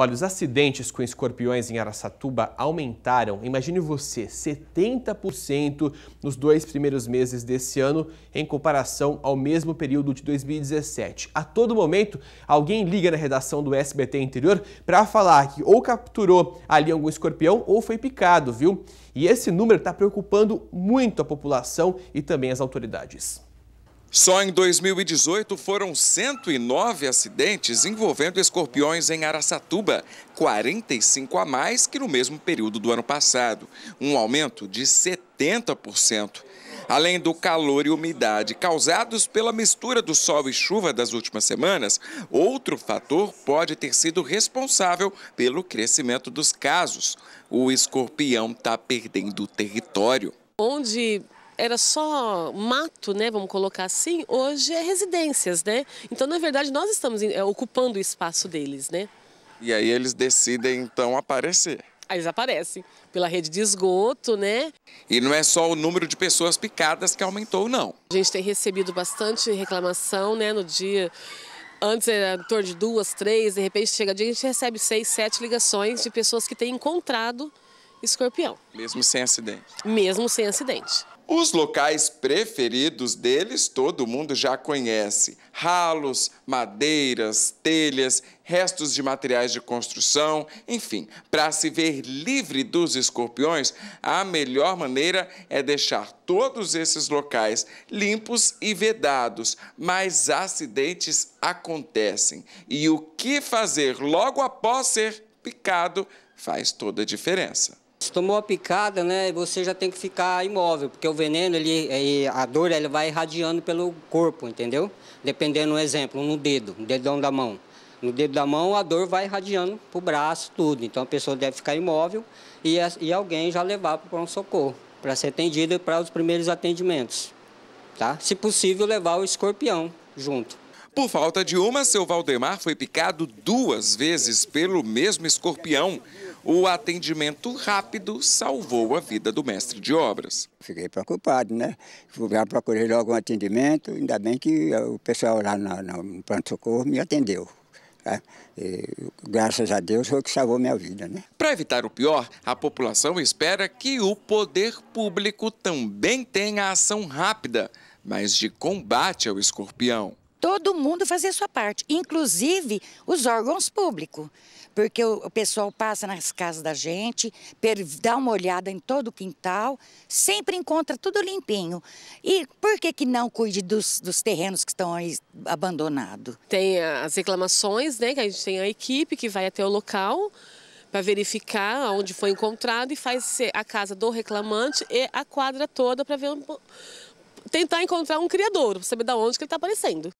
Olha, os acidentes com escorpiões em Araçatuba aumentaram, imagine você, 70% nos dois primeiros meses desse ano em comparação ao mesmo período de 2017. A todo momento, alguém liga na redação do SBT Interior para falar que ou capturou ali algum escorpião ou foi picado, viu? E esse número está preocupando muito a população e também as autoridades. Só em 2018 foram 109 acidentes envolvendo escorpiões em Araçatuba, 45 a mais que no mesmo período do ano passado, um aumento de 70%. Além do calor e umidade causados pela mistura do sol e chuva das últimas semanas, outro fator pode ter sido responsável pelo crescimento dos casos. O escorpião está perdendo território. Onde era só mato, né, vamos colocar assim, hoje é residências, né? Então, na verdade, nós estamos eh, ocupando o espaço deles, né? E aí eles decidem, então, aparecer. Aí eles aparecem pela rede de esgoto, né? E não é só o número de pessoas picadas que aumentou, não. A gente tem recebido bastante reclamação, né, no dia... Antes era em torno de duas, três, de repente chega dia, a gente recebe seis, sete ligações de pessoas que têm encontrado escorpião. Mesmo sem acidente? Mesmo sem acidente. Os locais preferidos deles todo mundo já conhece: ralos, madeiras, telhas, restos de materiais de construção, enfim. Para se ver livre dos escorpiões, a melhor maneira é deixar todos esses locais limpos e vedados, mas acidentes acontecem. E o que fazer logo após ser picado faz toda a diferença se tomou a picada, né, você já tem que ficar imóvel, porque o veneno, ele, a dor, ele vai irradiando pelo corpo, entendeu? Dependendo, um exemplo, no dedo, no dedão da mão. No dedo da mão, a dor vai irradiando para o braço, tudo. Então, a pessoa deve ficar imóvel e, e alguém já levar para um pronto-socorro, para ser atendida para os primeiros atendimentos. Tá? Se possível, levar o escorpião junto. Por falta de uma, seu Valdemar foi picado duas vezes pelo mesmo escorpião. O atendimento rápido salvou a vida do mestre de obras. Fiquei preocupado, né? Fui procurar logo um atendimento, ainda bem que eh, o pessoal lá no pronto-socorro me atendeu. Né? graças a Deus foi o que salvou minha vida. Né? Para evitar o pior, a população espera que o poder público também tenha ação rápida, mas de combate ao escorpião. Todo mundo fazer sua parte, inclusive os órgãos públicos porque o, o pessoal passa nas casas da gente, per, dá uma olhada em todo o quintal, sempre encontra tudo limpinho. E por que, que não cuide dos, dos terrenos que estão aí abandonados? Tem as reclamações, né? Que a gente tem a equipe que vai até o local para verificar onde foi encontrado e faz a casa do reclamante e a quadra toda para ver um, tentar encontrar um criador, para saber de onde que ele está aparecendo.